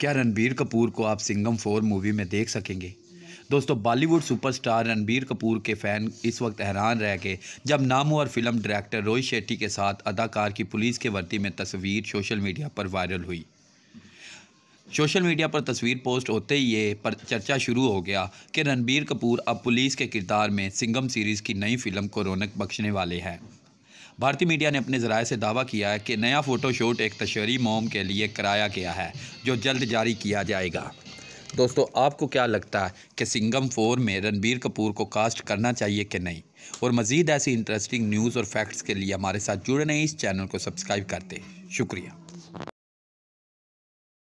क्या रणबीर कपूर को आप सिंगम फोर मूवी में देख सकेंगे दोस्तों बॉलीवुड सुपरस्टार रणबीर कपूर के फैन इस वक्त हैरान रह गए जब नामवर फिल्म डायरेक्टर रोहित शेट्टी के साथ अदाकार की पुलिस के वर्दी में तस्वीर सोशल मीडिया पर वायरल हुई सोशल मीडिया पर तस्वीर पोस्ट होते ही ये पर चर्चा शुरू हो गया कि रणबीर कपूर अब पुलिस के किरदार में सिंगम सीरीज़ की नई फिल्म को रौनक बख्शने वाले हैं भारतीय मीडिया ने अपने ज़राए से दावा किया है कि नया फ़ोटोशूट एक तशहरी मोम के लिए कराया गया है जो जल्द जारी किया जाएगा दोस्तों आपको क्या लगता है कि सिंगम फोर में रणबीर कपूर को कास्ट करना चाहिए कि नहीं और मज़ीद ऐसी इंटरेस्टिंग न्यूज़ और फैक्ट्स के लिए हमारे साथ जुड़े नहीं इस चैनल को सब्सक्राइब करते शुक्रिया